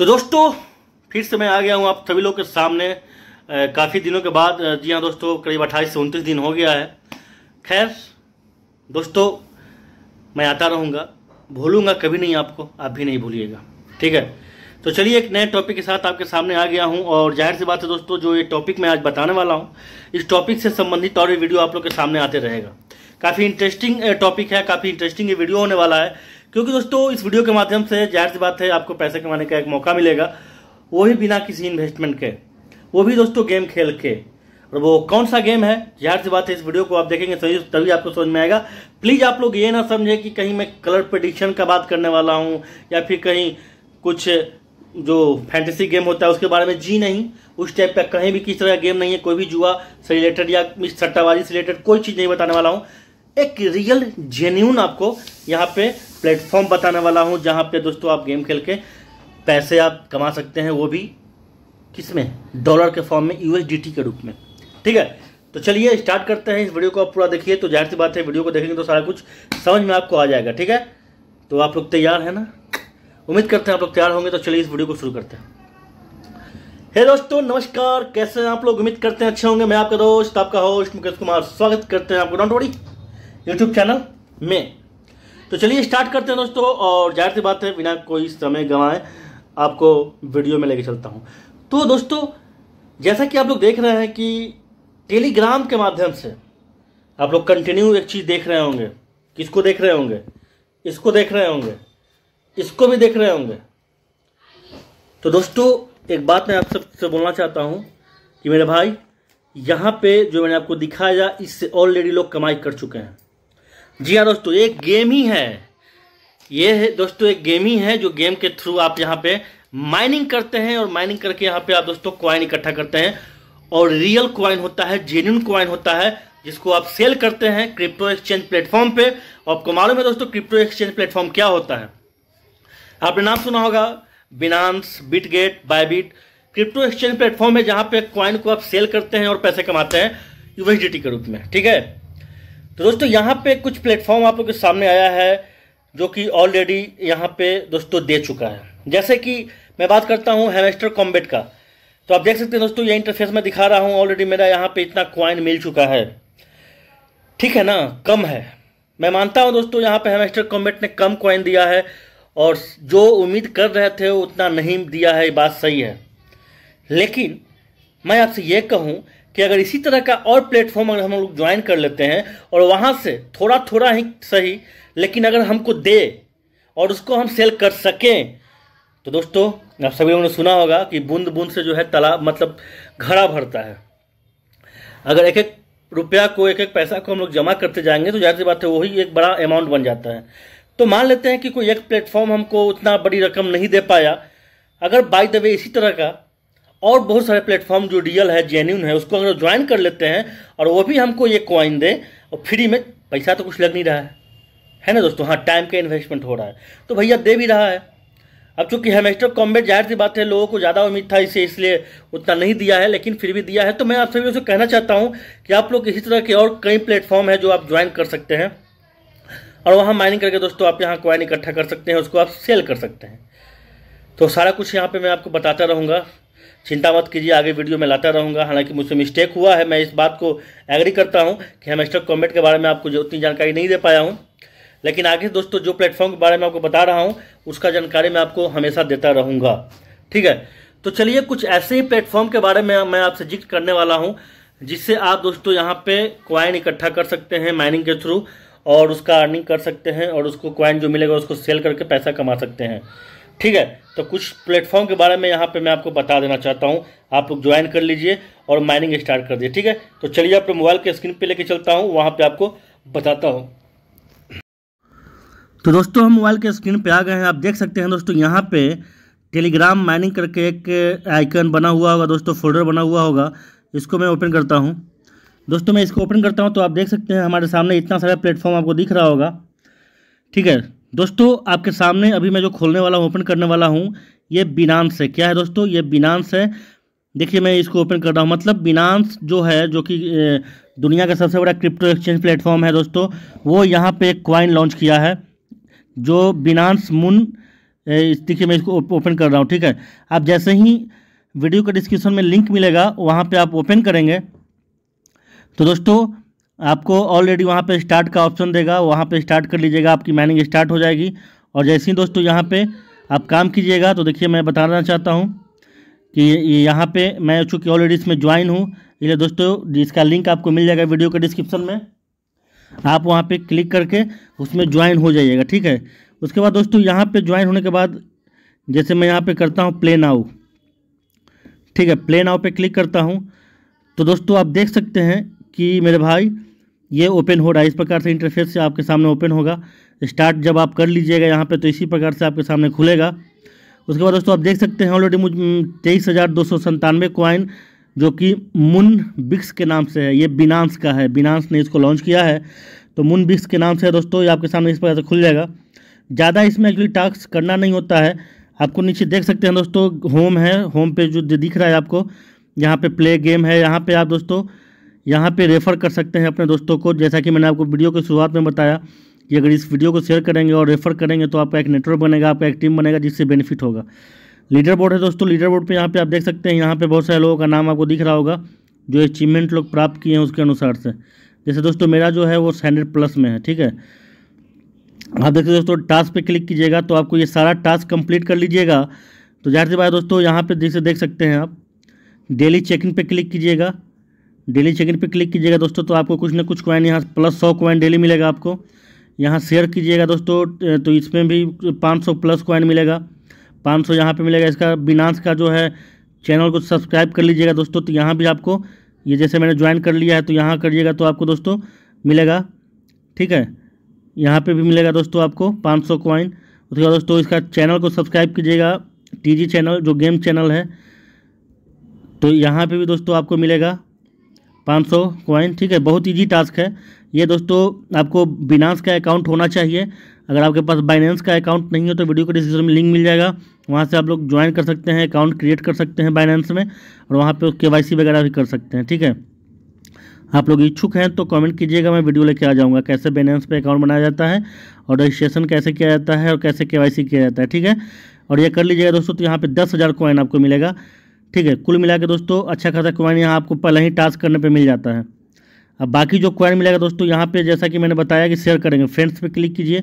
तो दोस्तों फिर से मैं आ गया हूँ आप सभी लोग के सामने काफ़ी दिनों के बाद जी हाँ दोस्तों करीब अट्ठाईस से उनतीस दिन हो गया है खैर दोस्तों मैं आता रहूँगा भूलूंगा कभी नहीं आपको आप भी नहीं भूलिएगा ठीक है तो चलिए एक नए टॉपिक के साथ आपके सामने आ गया हूँ और जाहिर सी बात है दोस्तों जो ये टॉपिक मैं आज बताने वाला हूँ इस टॉपिक से संबंधित और वीडियो आप लोग के सामने आते रहेगा काफ़ी इंटरेस्टिंग टॉपिक है काफ़ी इंटरेस्टिंग ये वीडियो होने वाला है क्योंकि दोस्तों इस वीडियो के माध्यम से जाहिर सी बात है आपको पैसे कमाने का एक मौका मिलेगा वो भी बिना किसी इन्वेस्टमेंट के वो भी दोस्तों गेम खेल के और वो कौन सा गेम है जाहिर सी बात है इस वीडियो को आप देखेंगे तो सही तभी आपको समझ में आएगा प्लीज आप लोग ये ना समझे कि कहीं मैं कलर प्रडिक्शन का बात करने वाला हूँ या फिर कहीं कुछ जो फैंटेसी गेम होता है उसके बारे में जी नहीं उस टाइप का कहीं भी किस तरह का गेम नहीं है कोई भी जुआ से रिलेटेड या सट्टाबाजी से रिलेटेड कोई चीज़ नहीं बताने वाला हूँ एक रियल जेन्यून आपको यहाँ पे प्लेटफॉर्म बताने वाला हूँ जहाँ पे दोस्तों आप गेम खेल के पैसे आप कमा सकते हैं वो भी किस में डॉलर के फॉर्म में यूएसडीटी के रूप में ठीक है तो चलिए स्टार्ट करते हैं इस वीडियो को आप पूरा देखिए तो जाहिर सी बात है वीडियो को देखेंगे तो सारा कुछ समझ में आपको आ जाएगा ठीक है तो आप लोग तैयार हैं ना उम्मीद करते हैं आप लोग तैयार होंगे तो चलिए इस वीडियो को शुरू करते हैं हे दोस्तों नमस्कार कैसे हैं आप लोग उम्मीद करते हैं अच्छे होंगे मैं आपका दोस्त आपका होस्ट मुकेश कुमार स्वागत करते हैं आपको डॉन्ट वरी यूट्यूब चैनल में तो चलिए स्टार्ट करते हैं दोस्तों और जाहिर सी बात है बिना कोई समय गंवाए आपको वीडियो में लेके चलता हूँ तो दोस्तों जैसा कि आप लोग देख रहे हैं कि टेलीग्राम के माध्यम से आप लोग कंटिन्यू एक चीज़ देख रहे होंगे किसको देख रहे होंगे इसको देख रहे होंगे इसको भी देख रहे होंगे तो दोस्तों एक बात मैं आप सबसे बोलना चाहता हूँ कि मेरे भाई यहाँ पे जो मैंने आपको दिखाया इससे ऑलरेडी लोग कमाई कर चुके हैं जी हाँ दोस्तों एक गेम ही है ये है दोस्तों एक गेम ही है जो गेम के थ्रू आप यहाँ पे माइनिंग करते हैं और माइनिंग करके यहाँ पे आप दोस्तों क्वाइन इकट्ठा करते हैं और रियल क्वाइन होता है जेन्यून क्वाइन होता है जिसको आप सेल करते हैं क्रिप्टो एक्सचेंज प्लेटफॉर्म पे आपको मालूम है दोस्तों क्रिप्टो एक्सचेंज प्लेटफॉर्म क्या होता है आपने नाम सुना होगा Binance Bitget Bybit crypto exchange platform है जहां पे क्वाइन को आप सेल करते हैं और पैसे कमाते हैं यूएसडीटी के रूप में ठीक है तो दोस्तों यहाँ पे कुछ प्लेटफॉर्म आप लोग के सामने आया है जो कि ऑलरेडी यहाँ पे दोस्तों दे चुका है जैसे कि मैं बात करता हूँ हेमेस्टर कॉम्बेट का तो आप देख सकते हैं दोस्तों ये इंटरफेस मैं दिखा रहा हूँ ऑलरेडी मेरा यहाँ पे इतना क्वाइन मिल चुका है ठीक है ना कम है मैं मानता हूँ दोस्तों यहाँ पे हेमेस्टर कॉम्बेट ने कम क्वाइन दिया है और जो उम्मीद कर रहे थे उतना नहीं दिया है ये बात सही है लेकिन मैं आपसे ये कहूँ कि अगर इसी तरह का और प्लेटफॉर्म अगर हम लोग ज्वाइन कर लेते हैं और वहाँ से थोड़ा थोड़ा ही सही लेकिन अगर हमको दे और उसको हम सेल कर सकें तो दोस्तों आप सभी लोगों ने सुना होगा कि बूंद बूंद से जो है तालाब मतलब घड़ा भरता है अगर एक एक रुपया को एक एक पैसा को हम लोग जमा करते जाएंगे तो जाहिर सी बात है वही एक बड़ा अमाउंट बन जाता है तो मान लेते हैं कि कोई एक प्लेटफॉर्म हमको उतना बड़ी रकम नहीं दे पाया अगर बाई द वे इसी तरह का और बहुत सारे प्लेटफॉर्म जो रियल है जेन्यून है उसको अगर ज्वाइन कर लेते हैं और वो भी हमको ये क्वाइन दे और फ्री में पैसा तो कुछ लग नहीं रहा है है ना दोस्तों हाँ टाइम का इन्वेस्टमेंट हो रहा है तो भैया दे भी रहा है अब चूंकि हेमेस्टर कॉम्बेट जाहिर सी बात है लोगों को ज़्यादा उम्मीद था इसे इसलिए उतना नहीं दिया है लेकिन फिर भी दिया है तो मैं आप सभी से कहना चाहता हूँ कि आप लोग इसी तरह के और कई प्लेटफॉर्म है जो आप ज्वाइन कर सकते हैं और वहाँ माइनिंग करके दोस्तों आप यहाँ क्वाइन इकट्ठा कर सकते हैं उसको आप सेल कर सकते हैं तो सारा कुछ यहाँ पे मैं आपको बताता रहूँगा चिंता मत कीजिए आगे वीडियो में लाता रहूँगा हालांकि मुझसे मिस्टेक हुआ है मैं इस बात को एग्री करता हूँ कि हम स्टॉक कॉमेट के बारे में आपको उतनी जानकारी नहीं दे पाया हूँ लेकिन आगे दोस्तों जो प्लेटफॉर्म के बारे में आपको बता रहा हूँ उसका जानकारी मैं आपको हमेशा देता रहूँगा ठीक है तो चलिए कुछ ऐसे ही प्लेटफॉर्म के बारे में मैं आपसे जिक्र करने वाला हूँ जिससे आप दोस्तों यहाँ पे क्वाइन इकट्ठा कर सकते हैं माइनिंग के थ्रू और उसका अर्निंग कर सकते हैं और उसको क्वाइन जो मिलेगा उसको सेल करके पैसा कमा सकते हैं ठीक है तो कुछ प्लेटफॉर्म के बारे में यहाँ पे मैं आपको बता देना चाहता हूँ आप लोग ज्वाइन कर लीजिए और माइनिंग स्टार्ट कर दीजिए ठीक है तो चलिए आप मोबाइल के स्क्रीन पे लेके चलता हूँ वहाँ पे आपको बताता हूँ तो दोस्तों हम मोबाइल के स्क्रीन पे आ गए हैं आप देख सकते हैं दोस्तों यहाँ पे टेलीग्राम माइनिंग करके एक आइकन बना हुआ होगा दोस्तों फोल्डर बना हुआ होगा इसको मैं ओपन करता हूँ दोस्तों मैं इसको ओपन करता हूँ तो आप देख सकते हैं हमारे सामने इतना सारा प्लेटफॉर्म आपको दिख रहा होगा ठीक है दोस्तों आपके सामने अभी मैं जो खोलने वाला हूँ ओपन करने वाला हूँ ये बिनांस है क्या है दोस्तों ये बिनांस है देखिए मैं इसको ओपन कर रहा हूँ मतलब बिनांस जो है जो कि दुनिया का सबसे बड़ा क्रिप्टो एक्सचेंज प्लेटफॉर्म है दोस्तों वो यहाँ पे एक क्वाइन लॉन्च किया है जो बिनांस मून देखिए मैं इसको ओपन कर रहा हूँ ठीक है आप जैसे ही वीडियो का डिस्क्रिप्शन में लिंक मिलेगा वहाँ पर आप ओपन करेंगे तो दोस्तों आपको ऑलरेडी वहाँ पे स्टार्ट का ऑप्शन देगा वहाँ पे स्टार्ट कर लीजिएगा आपकी माइनिंग स्टार्ट हो जाएगी और जैसे ही दोस्तों यहाँ पे आप काम कीजिएगा तो देखिए मैं बताना चाहता हूँ कि यहाँ पे मैं चूँकि ऑलरेडी इसमें ज्वाइन हूँ इसलिए दोस्तों इसका लिंक आपको मिल जाएगा वीडियो के डिस्क्रिप्शन में आप वहाँ पर क्लिक करके उसमें ज्वाइन हो जाइएगा ठीक है उसके बाद दोस्तों यहाँ पर ज्वाइन होने के बाद जैसे मैं यहाँ पर करता हूँ प्ले नाउ ठीक है प्ले नाउ पर क्लिक करता हूँ तो दोस्तों आप देख सकते हैं कि मेरे भाई ये ओपन हो रहा है इस प्रकार से इंटरफेस से आपके सामने ओपन होगा स्टार्ट जब आप कर लीजिएगा यहाँ पे तो इसी प्रकार से आपके सामने खुलेगा उसके बाद दोस्तों आप देख सकते हैं ऑलरेडी मुझ तेईस हज़ार दो सौ संतानवे क्वाइन जो कि मुन बिक्स के नाम से है ये बिनांस का है बिनांस ने इसको लॉन्च किया है तो मुन बिक्स के नाम से है दोस्तों ये आपके सामने इस प्रकार से खुल जाएगा ज़्यादा इसमें एक्चुअली टास्क करना नहीं होता है आपको नीचे देख सकते हैं दोस्तों होम है होम पे जो दिख रहा है आपको यहाँ पे प्ले गेम है यहाँ पे आप दोस्तों यहाँ पे रेफ़र कर सकते हैं अपने दोस्तों को जैसा कि मैंने आपको वीडियो की शुरुआत में बताया कि अगर इस वीडियो को शेयर करेंगे और रेफ़र करेंगे तो आपका एक नेटवर्क बनेगा आपका एक टीम बनेगा जिससे बेनिफिट होगा लीडर बोर्ड है दोस्तों लीडर बोर्ड पर यहाँ पर आप देख सकते हैं यहाँ पर बहुत सारे लोगों का नाम आपको दिख रहा होगा जो अचीवमेंट लोग प्राप्त किए हैं उसके अनुसार से जैसे दोस्तों मेरा जो है वो हंड्रेड प्लस में है ठीक है आप देखते दोस्तों टास्क पे क्लिक कीजिएगा तो आपको ये सारा टास्क कंप्लीट कर लीजिएगा तो जाहिर सी बात दोस्तों यहाँ पे जैसे देख सकते हैं आप डेली चेकिंग पे क्लिक कीजिएगा डेली चेकिन पे क्लिक कीजिएगा दोस्तों तो आपको कुछ ना कुछ कॉइन यहाँ प्लस सौ कॉइन डेली मिलेगा आपको यहाँ शेयर कीजिएगा दोस्तों तो इसमें भी पाँच सौ प्लस कॉइन मिलेगा पाँच सौ यहाँ पर मिलेगा इसका बिनास का जो है चैनल को सब्सक्राइब कर लीजिएगा दोस्तों तो यहाँ भी आपको ये जैसे मैंने ज्वाइन कर लिया है तो यहाँ करिएगा तो आपको दोस्तों मिलेगा ठीक है यहाँ पर भी मिलेगा दोस्तों आपको पाँच सौ कॉइन उसके बाद दोस्तों इसका चैनल को सब्सक्राइब कीजिएगा टी चैनल जो गेम चैनल है तो यहाँ पर भी दोस्तों आपको मिलेगा 500 कॉइन ठीक है बहुत इजी टास्क है ये दोस्तों आपको बिनांस का अकाउंट होना चाहिए अगर आपके पास बाइनेंस का अकाउंट नहीं हो तो वीडियो को डिस्क्रिप्शन में लिंक मिल जाएगा वहाँ से आप लोग ज्वाइन कर सकते हैं अकाउंट क्रिएट कर सकते हैं बाइनेंस में और वहाँ पर के वगैरह भी कर सकते हैं ठीक है आप लोग इच्छुक हैं तो कमेंट कीजिएगा मैं वीडियो लेके आ जाऊंगा कैसे बैलेंस पे अकाउंट बनाया जाता है और रजिस्ट्रेशन कैसे किया जाता है और कैसे केवाईसी किया जाता है ठीक है और ये कर लीजिएगा दोस्तों तो यहाँ पे दस हज़ार कॉइन आपको मिलेगा ठीक है कुल मिला के दोस्तों अच्छा खासा क्वाइन यहाँ आपको पहले ही टास्क करने पर मिल जाता है अब बाकी जो क्वाइन मिलेगा दोस्तों यहाँ पे जैसा कि मैंने बताया कि शेयर करेंगे फ्रेंड्स पे क्लिक कीजिए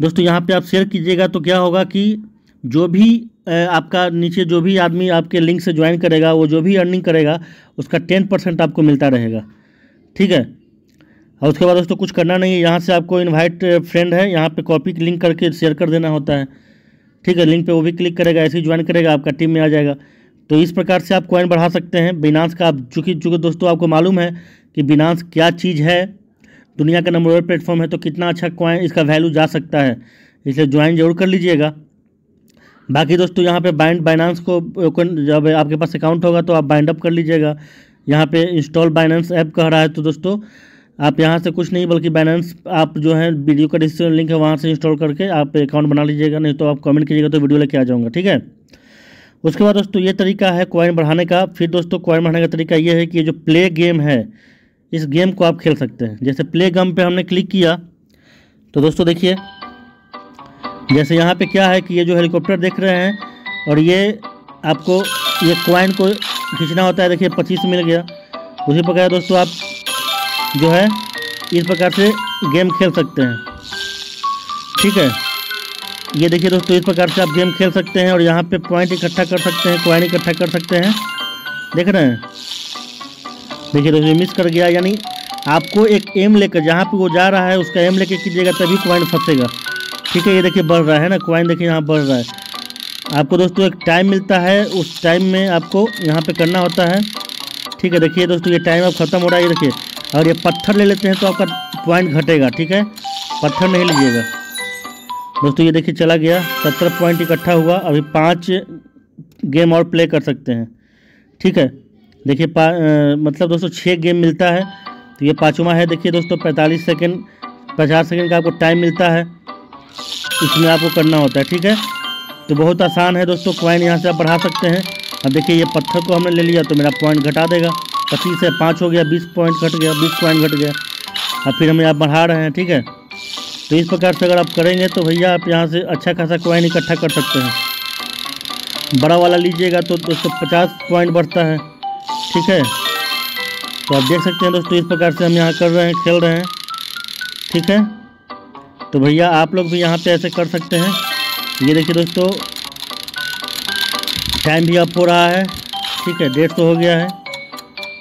दोस्तों यहाँ पे आप शेयर कीजिएगा तो क्या होगा कि जो भी आपका नीचे जो भी आदमी आपके लिंक से ज्वाइन करेगा वो जो भी अर्निंग करेगा उसका टेन परसेंट आपको मिलता रहेगा ठीक है और उसके बाद दोस्तों कुछ करना नहीं है यहाँ से आपको इनवाइट फ्रेंड है यहाँ पे कॉपी लिंक करके शेयर कर देना होता है ठीक है लिंक पे वो भी क्लिक करेगा ऐसे ही ज्वाइन करेगा आपका टीम में आ जाएगा तो इस प्रकार से आप कॉइन बढ़ा सकते हैं बिनांस का आप चूँकि चूँकि दोस्तों आपको मालूम है कि बिनांस क्या चीज़ है दुनिया का नंबर वन प्लेटफॉर्म है तो कितना अच्छा कॉइन इसका वैल्यू जा सकता है इसलिए ज्वाइन जरूर कर लीजिएगा बाकी दोस्तों यहाँ पे बाइंड बाइनांस को जब आपके पास अकाउंट होगा तो आप बाइंड अप कर लीजिएगा यहाँ पे इंस्टॉल बाइनेंस ऐप कह रहा है तो दोस्तों आप यहाँ से कुछ नहीं बल्कि बाइनांस आप जो है वीडियो का डिस्क्रिप्शन लिंक है वहाँ से इंस्टॉल करके आप अकाउंट बना लीजिएगा नहीं तो आप कमेंट कीजिएगा तो वीडियो लेके आ जाऊँगा ठीक है उसके बाद दोस्तों ये तरीका है कॉइन बढ़ाने का फिर दोस्तों कॉइन बढ़ाने का तरीका ये है कि जो प्ले गेम है इस गेम को आप खेल सकते हैं जैसे प्ले गम पे हमने क्लिक किया तो दोस्तों देखिए जैसे यहाँ पे क्या है कि ये जो हेलीकॉप्टर देख रहे हैं और ये आपको ये क्वाइन को खींचना होता है देखिए पच्चीस मिल गया उसी प्रकार दोस्तों आप जो है इस प्रकार से गेम खेल सकते हैं ठीक है ये देखिए दोस्तों इस प्रकार से आप गेम खेल सकते हैं और यहाँ पे पॉइंट इकट्ठा कर सकते हैं क्वाइन इकट्ठा कर सकते हैं देख रहे हैं देखिए दोस्तों मिस कर गया यानी आपको एक एम लेकर जहाँ पे वो जा रहा है उसका एम लेकर कीजिएगा तभी क्वाइन फंसेगा ठीक है ये देखिए बढ़ रहा है ना क्वाइन देखिए यहाँ बढ़ रहा है आपको दोस्तों एक टाइम मिलता है उस टाइम में आपको यहाँ पर करना होता है ठीक है देखिए दोस्तों ये टाइम अब ख़त्म हो रहा है ये देखिए और ये पत्थर ले लेते हैं तो आपका पॉइंट घटेगा ठीक है पत्थर नहीं लीजिएगा दोस्तों ये देखिए चला गया सत्रह पॉइंट इकट्ठा हुआ अभी पाँच गेम और प्ले कर सकते हैं ठीक है देखिए मतलब दोस्तों छः गेम मिलता है तो ये पाँचवा है देखिए दोस्तों पैंतालीस सेकेंड पचास सेकेंड का आपको टाइम मिलता है इसमें आपको करना होता है ठीक है तो बहुत आसान है दोस्तों पॉइंट यहाँ से आप बढ़ा सकते हैं अब देखिए ये पत्थर को हमने ले लिया तो मेरा पॉइंट घटा देगा पच्चीस है पाँच हो गया बीस पॉइंट घट गया बीस पॉइंट घट गया और फिर हम यहाँ बढ़ा रहे हैं ठीक है तो इस प्रकार से अगर आप करेंगे तो भैया आप यहाँ से अच्छा खासा क्वाइन इकट्ठा कर सकते हैं बड़ा वाला लीजिएगा तो दोस्तों पचास पॉइंट बढ़ता है ठीक है तो आप देख सकते हैं दोस्तों इस प्रकार से हम यहाँ कर रहे हैं खेल रहे हैं ठीक है तो भैया आप लोग भी यहाँ पे ऐसे कर सकते हैं ये देखिए दोस्तों टाइम भी अप हो रहा है ठीक है डेढ़ सौ हो गया है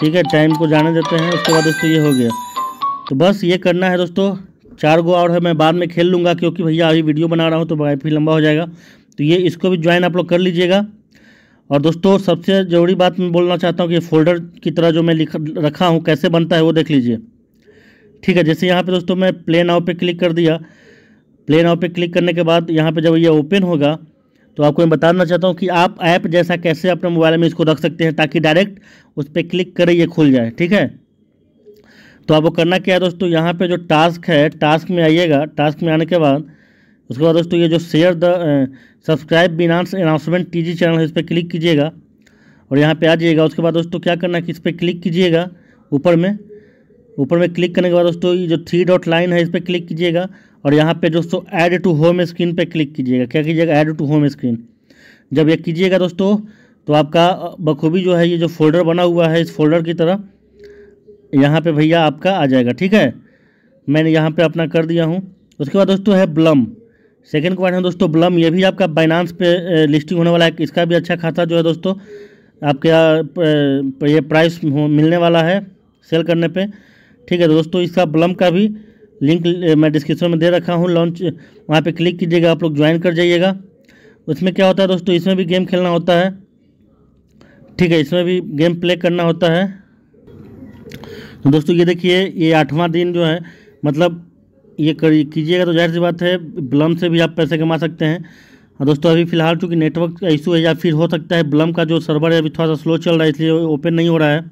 ठीक है टाइम को जाने देते हैं उसके बाद दोस्तों ये हो गया तो बस ये करना है दोस्तों चार गो और है मैं बाद में खेल लूँगा क्योंकि भैया अभी वीडियो बना रहा हूँ तो फिर लंबा हो जाएगा तो ये इसको भी ज्वाइन आप लोग कर लीजिएगा और दोस्तों सबसे ज़रूरी बात मैं बोलना चाहता हूँ कि फोल्डर की तरह जो मैं लिख रखा हूँ कैसे बनता है वो देख लीजिए ठीक है जैसे यहाँ पे दोस्तों मैं प्ले नाव पे क्लिक कर दिया प्ले नाव पे क्लिक करने के बाद यहाँ पे जब ये ओपन होगा तो आपको मैं बताना चाहता हूँ कि आप ऐप जैसा कैसे अपने मोबाइल में इसको रख सकते हैं ताकि डायरेक्ट उस पर क्लिक करें ये खुल जाए ठीक है तो आपको करना क्या है दोस्तों यहाँ पे जो टास्क है टास्क में आइएगा टास्क में आने के बाद उसके बाद दोस्तों ये जो share the subscribe Binance announcement TG channel है इस पर क्लिक कीजिएगा और यहाँ पे आ जाइएगा उसके बाद दोस्तों क्या करना है कि इस पर क्लिक कीजिएगा ऊपर में ऊपर में क्लिक करने के बाद दोस्तों ये जो थ्री डॉट लाइन है इस पर क्लिक कीजिएगा और यहाँ पर दोस्तों एड टू होम स्क्रीन पर क्लिक कीजिएगा क्या कीजिएगा एड टू होम स्क्रीन जब यह कीजिएगा दोस्तों तो आपका बखूबी जो है ये जो फोल्डर बना हुआ है इस फोल्डर की तरह यहाँ पे भैया आपका आ जाएगा ठीक है मैंने यहाँ पे अपना कर दिया हूँ उसके बाद दोस्तों है ब्लम सेकंड क्वार्टर है दोस्तों ब्लम ये भी आपका बाइनांस पे लिस्टिंग होने वाला है इसका भी अच्छा खासा जो है दोस्तों आपके ये प्राइस मिलने वाला है सेल करने पर ठीक है तो दोस्तों इसका ब्लम का भी लिंक मैं डिस्क्रिप्शन में दे रखा हूँ लॉन्च वहाँ पर क्लिक कीजिएगा आप लोग ज्वाइन कर जाइएगा उसमें क्या होता है दोस्तों इसमें भी गेम खेलना होता है ठीक है इसमें भी गेम प्ले करना होता है तो दोस्तों ये देखिए ये आठवां दिन जो है मतलब ये कर कीजिएगा तो जाहिर सी बात है ब्लम से भी आप पैसे कमा सकते हैं दोस्तों अभी फिलहाल चूँकि नेटवर्क का इशू है या फिर हो सकता है ब्लम का जो सर्वर है अभी थोड़ा सा स्लो चल रहा है इसलिए ओपन नहीं हो रहा है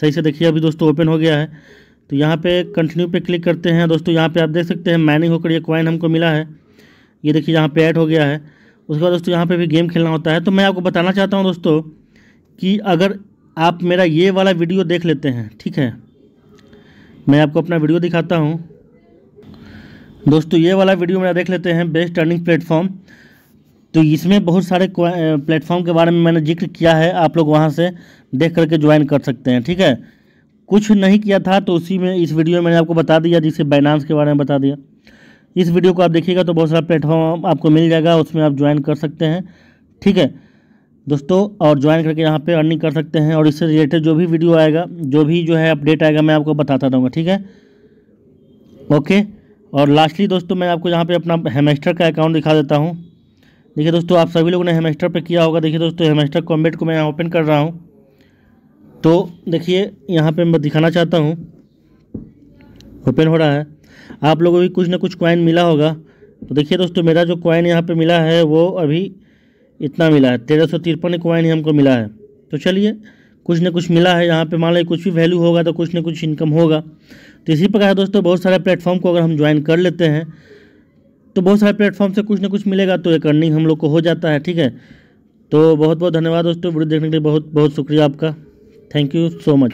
सही से देखिए अभी दोस्तों ओपन हो गया है तो यहाँ पे कंटिन्यू पे क्लिक करते हैं दोस्तों यहाँ पे आप देख सकते हैं माइनिंग होकर ये कॉइन हमको मिला है ये देखिए यहाँ पे ऐड हो गया है उसके बाद दोस्तों यहाँ पे भी गेम खेलना होता है तो मैं आपको बताना चाहता हूँ दोस्तों कि अगर आप मेरा ये वाला वीडियो देख लेते हैं ठीक है मैं आपको अपना वीडियो दिखाता हूँ दोस्तों ये वाला वीडियो मेरा देख लेते हैं बेस्ट अर्निंग प्लेटफॉर्म तो इसमें बहुत सारे प्लेटफॉर्म के बारे में मैंने जिक्र किया है आप लोग वहाँ से देख करके ज्वाइन कर सकते हैं ठीक है कुछ नहीं किया था तो उसी में इस वीडियो में मैंने आपको बता दिया जिसे बाइनांस के बारे में बता दिया इस वीडियो को आप देखिएगा तो बहुत सारा प्लेटफॉर्म आपको मिल जाएगा उसमें आप ज्वाइन कर सकते हैं ठीक है दोस्तों और ज्वाइन करके यहाँ पे अर्निंग कर सकते हैं और इससे रिलेटेड जो भी वीडियो आएगा जो भी जो है अपडेट आएगा मैं आपको बताता रहूँगा ठीक है ओके और लास्टली दोस्तों मैं आपको यहाँ पे अपना हेमेस्टर का अकाउंट दिखा देता हूँ देखिए दोस्तों आप सभी लोगों ने हेमेस्टर पर किया होगा देखिए दोस्तों हेमेस्टर कॉम्बेट को मैं यहाँ ओपन कर रहा हूँ तो देखिए यहाँ पर मैं दिखाना चाहता हूँ ओपन हो रहा है आप लोगों को भी कुछ ना कुछ कॉइन मिला होगा तो देखिए दोस्तों मेरा जो कॉइन यहाँ पर मिला है वो अभी इतना मिला है तेरह सौ तिरपन कॉइन ही हमको मिला है तो चलिए कुछ ना कुछ मिला है यहाँ पे मान लीजिए कुछ भी वैल्यू होगा तो कुछ ना कुछ इनकम होगा तो इसी प्रकार दोस्तों बहुत सारे प्लेटफॉर्म को अगर हम ज्वाइन कर लेते हैं तो बहुत सारे प्लेटफॉर्म से कुछ ना कुछ मिलेगा तो एक अर्निंग हम लोग को हो जाता है ठीक है तो बहुत बहुत धन्यवाद दोस्तों वीडियो देखने के लिए बहुत बहुत शुक्रिया आपका थैंक यू सो मच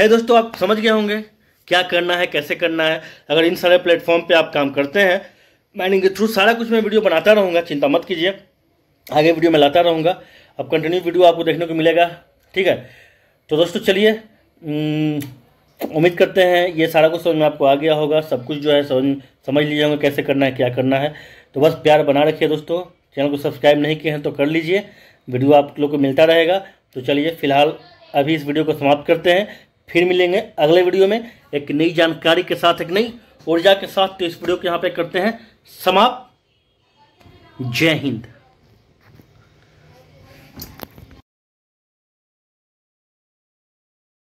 है दोस्तों आप समझ गए होंगे क्या करना है कैसे करना है अगर इन सारे प्लेटफॉर्म पे आप काम करते हैं माइनिंग के थ्रू सारा कुछ मैं वीडियो बनाता रहूँगा चिंता मत कीजिए आगे वीडियो मैं लाता रहूँगा अब कंटिन्यू वीडियो आपको देखने को मिलेगा ठीक है तो दोस्तों चलिए उम्मीद करते हैं ये सारा कुछ समझ में आपको आ गया होगा सब कुछ जो है समझ समझ लीजिए होंगे कैसे करना है क्या करना है तो बस प्यार बना रखिए दोस्तों चैनल को सब्सक्राइब नहीं किए हैं तो कर लीजिए वीडियो आप लोग को मिलता रहेगा तो चलिए फिलहाल अभी इस वीडियो को समाप्त करते हैं फिर मिलेंगे अगले वीडियो में एक नई जानकारी के साथ एक नई ऊर्जा के साथ तो इस वीडियो को यहाँ पे करते हैं समाप्त जय हिंद